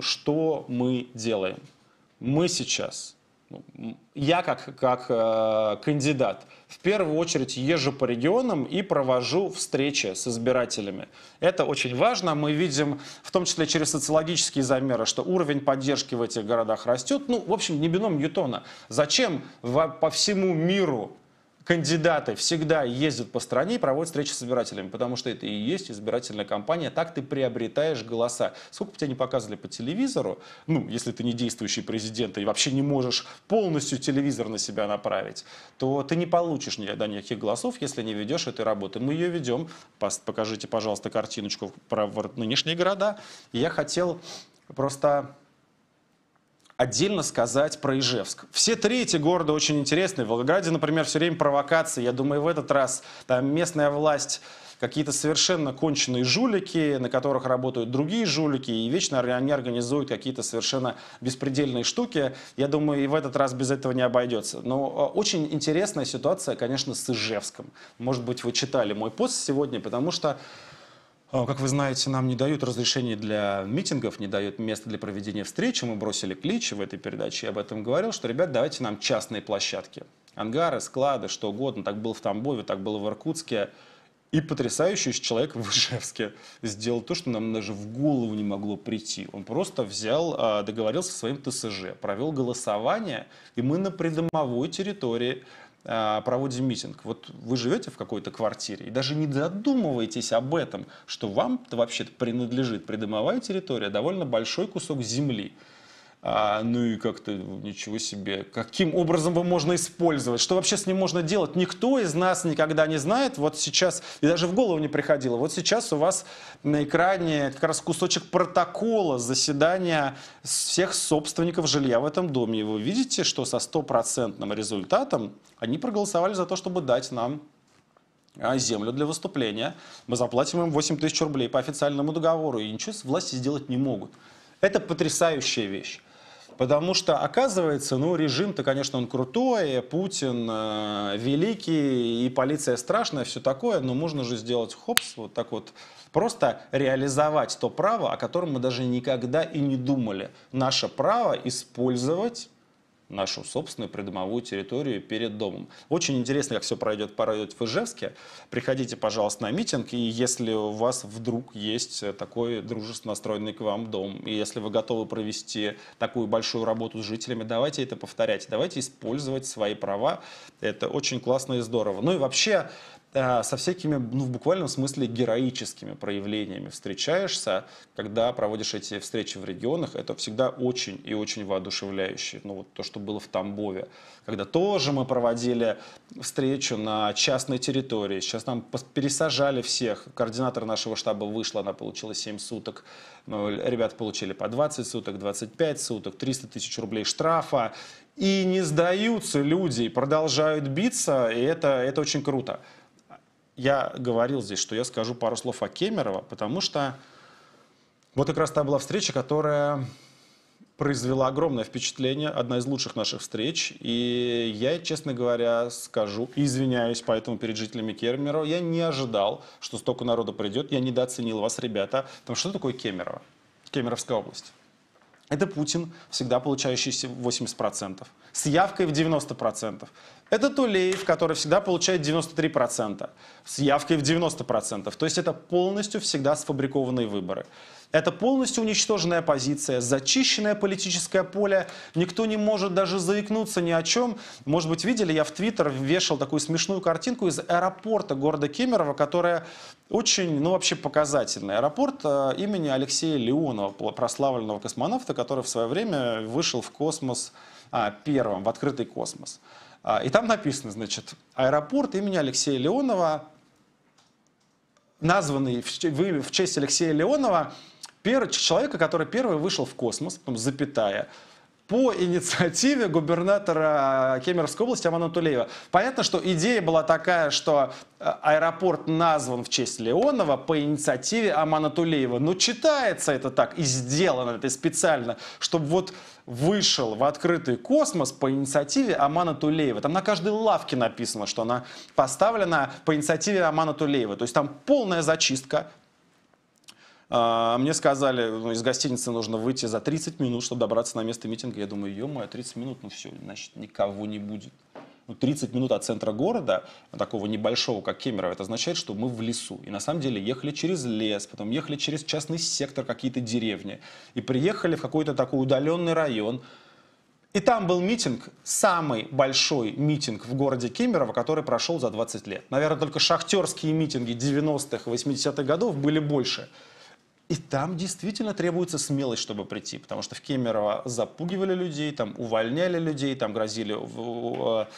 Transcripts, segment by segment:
Что мы делаем? Мы сейчас, ну, я как, как э, кандидат, в первую очередь езжу по регионам и провожу встречи с избирателями. Это очень важно. Мы видим, в том числе через социологические замеры, что уровень поддержки в этих городах растет. Ну, в общем, не бином Ньютона. Зачем по всему миру кандидаты всегда ездят по стране и проводят встречи с избирателями, потому что это и есть избирательная кампания, так ты приобретаешь голоса. Сколько бы тебя не показывали по телевизору, ну, если ты не действующий президент и вообще не можешь полностью телевизор на себя направить, то ты не получишь никогда никаких голосов, если не ведешь этой работы. Мы ее ведем. Покажите, пожалуйста, картиночку про нынешние города. Я хотел просто отдельно сказать про Ижевск. Все три эти города очень интересные. В Волгограде, например, все время провокации. Я думаю, в этот раз там местная власть какие-то совершенно конченые жулики, на которых работают другие жулики, и вечно они организуют какие-то совершенно беспредельные штуки. Я думаю, и в этот раз без этого не обойдется. Но а, очень интересная ситуация, конечно, с Ижевском. Может быть, вы читали мой пост сегодня, потому что а, как вы знаете, нам не дают разрешений для митингов, не дают места для проведения встреч. Мы бросили клич в этой передаче. Я об этом говорил, что, ребят, давайте нам частные площадки. Ангары, склады, что угодно. Так было в Тамбове, так было в Иркутске. И потрясающий человек в Ижевске сделал то, что нам даже в голову не могло прийти. Он просто взял, а, договорился со своим ТСЖ, провел голосование, и мы на придомовой территории а, проводим митинг. Вот вы живете в какой-то квартире и даже не задумываетесь об этом, что вам вообще-то принадлежит придомовая территория, довольно большой кусок земли. А, ну и как-то ну, ничего себе. Каким образом его можно использовать? Что вообще с ним можно делать? Никто из нас никогда не знает. Вот сейчас, и даже в голову не приходило, вот сейчас у вас на экране как раз кусочек протокола заседания всех собственников жилья в этом доме. И вы видите, что со стопроцентным результатом они проголосовали за то, чтобы дать нам а, землю для выступления. Мы заплатим им 8 тысяч рублей по официальному договору, и ничего власти сделать не могут. Это потрясающая вещь. Потому что, оказывается, ну, режим-то, конечно, он крутой, Путин э, великий, и полиция страшная, все такое, но можно же сделать хопс, вот так вот, просто реализовать то право, о котором мы даже никогда и не думали. Наше право использовать нашу собственную придомовую территорию перед домом. Очень интересно, как все пройдет, пройдет в Ижевске. Приходите, пожалуйста, на митинг, и если у вас вдруг есть такой дружественно настроенный к вам дом, и если вы готовы провести такую большую работу с жителями, давайте это повторять, давайте использовать свои права. Это очень классно и здорово. Ну и вообще, Э, со всякими, ну, в буквальном смысле, героическими проявлениями встречаешься, когда проводишь эти встречи в регионах, это всегда очень и очень воодушевляюще. Ну, вот то, что было в Тамбове, когда тоже мы проводили встречу на частной территории. Сейчас нам пересажали всех. Координатор нашего штаба вышла, она получила 7 суток. Ну, ребята получили по 20 суток, 25 суток, 300 тысяч рублей штрафа. И не сдаются люди, продолжают биться, и это, это очень круто я говорил здесь, что я скажу пару слов о Кемерово, потому что вот как раз та была встреча, которая произвела огромное впечатление, одна из лучших наших встреч. И я, честно говоря, скажу, извиняюсь поэтому перед жителями Кемерово, я не ожидал, что столько народу придет, я недооценил вас, ребята. Там что такое Кемерово? Кемеровская область. Это Путин, всегда получающийся 80%, с явкой в 90%. Это Тулеев, который всегда получает 93%, с явкой в 90%. То есть это полностью всегда сфабрикованные выборы. Это полностью уничтоженная позиция, зачищенное политическое поле. Никто не может даже заикнуться ни о чем. Может быть, видели, я в Твиттер вешал такую смешную картинку из аэропорта города Кемерово, которая очень, ну, вообще показательная. Аэропорт э, имени Алексея Леонова, прославленного космонавта, который в свое время вышел в космос а, первым, в открытый космос. А, и там написано, значит, аэропорт имени Алексея Леонова, названный в, в честь Алексея Леонова, Первый, человека, который первый вышел в космос, потом запятая, по инициативе губернатора Кемеровской области Амана Понятно, что идея была такая, что э, аэропорт назван в честь Леонова по инициативе Амана Но читается это так и сделано это специально, чтобы вот вышел в открытый космос по инициативе Амана Тулеева. Там на каждой лавке написано, что она поставлена по инициативе Амана Тулеева. То есть там полная зачистка, а, мне сказали, ну, из гостиницы нужно выйти за 30 минут, чтобы добраться на место митинга. Я думаю, ё-моё, 30 минут, ну все, значит, никого не будет. Ну, 30 минут от центра города, такого небольшого, как Кемерово, это означает, что мы в лесу. И на самом деле ехали через лес, потом ехали через частный сектор, какие-то деревни. И приехали в какой-то такой удаленный район, и там был митинг, самый большой митинг в городе Кемерово, который прошел за 20 лет. Наверное, только шахтерские митинги 90-х, 80-х годов были больше. И там действительно требуется смелость, чтобы прийти, потому что в Кемерово запугивали людей, там увольняли людей, там грозили а,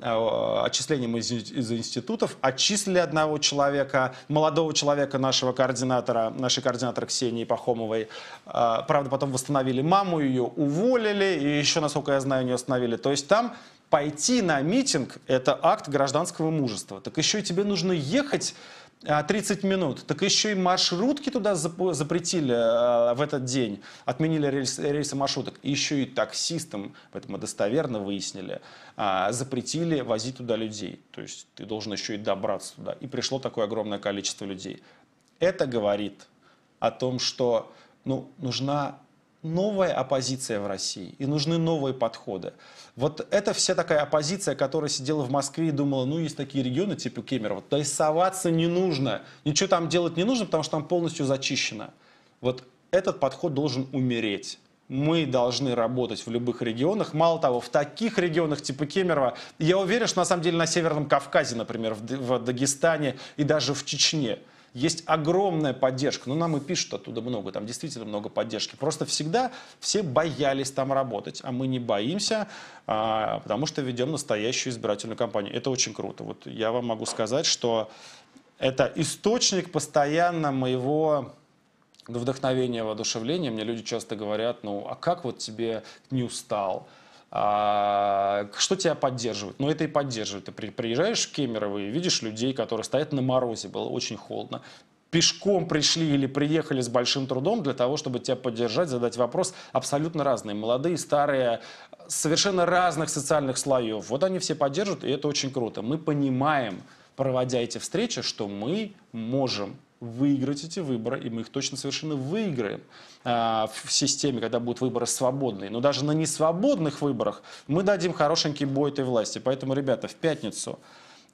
а, отчислением из, из институтов, отчислили одного человека, молодого человека нашего координатора, нашей координатора Ксении Пахомовой. А, правда, потом восстановили маму ее, уволили, и еще, насколько я знаю, не восстановили. То есть там пойти на митинг – это акт гражданского мужества. Так еще и тебе нужно ехать 30 а, минут. Так еще и маршрутки туда запретили а, в этот день, отменили рельс, рельсы маршруток. И еще и таксистам, поэтому достоверно выяснили, а, запретили возить туда людей. То есть ты должен еще и добраться туда. И пришло такое огромное количество людей. Это говорит о том, что ну, нужна новая оппозиция в России, и нужны новые подходы. Вот это вся такая оппозиция, которая сидела в Москве и думала, ну, есть такие регионы, типа Кемерово, то есть соваться не нужно, ничего там делать не нужно, потому что там полностью зачищено. Вот этот подход должен умереть мы должны работать в любых регионах. Мало того, в таких регионах типа Кемерово, я уверен, что на самом деле на Северном Кавказе, например, в Дагестане и даже в Чечне – есть огромная поддержка. Ну, нам и пишут оттуда много, там действительно много поддержки. Просто всегда все боялись там работать, а мы не боимся, а, потому что ведем настоящую избирательную кампанию. Это очень круто. Вот я вам могу сказать, что это источник постоянно моего вдохновения, воодушевления. Мне люди часто говорят, ну, а как вот тебе не устал? А, что тебя поддерживает? Ну, это и поддерживает. Ты приезжаешь в Кемерово и видишь людей, которые стоят на морозе, было очень холодно. Пешком пришли или приехали с большим трудом для того, чтобы тебя поддержать, задать вопрос. Абсолютно разные. Молодые, старые, совершенно разных социальных слоев. Вот они все поддерживают, и это очень круто. Мы понимаем, проводя эти встречи, что мы можем выиграть эти выборы, и мы их точно совершенно выиграем э, в системе, когда будут выборы свободные. Но даже на несвободных выборах мы дадим хорошенький бой этой власти. Поэтому, ребята, в пятницу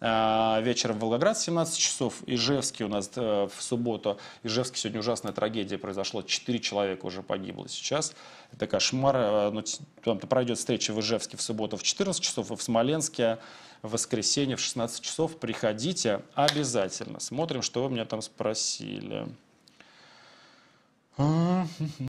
а, вечером в Волгоград в 17 часов. Ижевский у нас э, в субботу. Ижевский сегодня ужасная трагедия произошла. Четыре человека уже погибло сейчас. Это кошмар. А, Но ну, там-то пройдет встреча в Ижевске в субботу в 14 часов и в Смоленске в воскресенье в 16 часов. Приходите обязательно. Смотрим, что вы меня там спросили. А, хм, хм.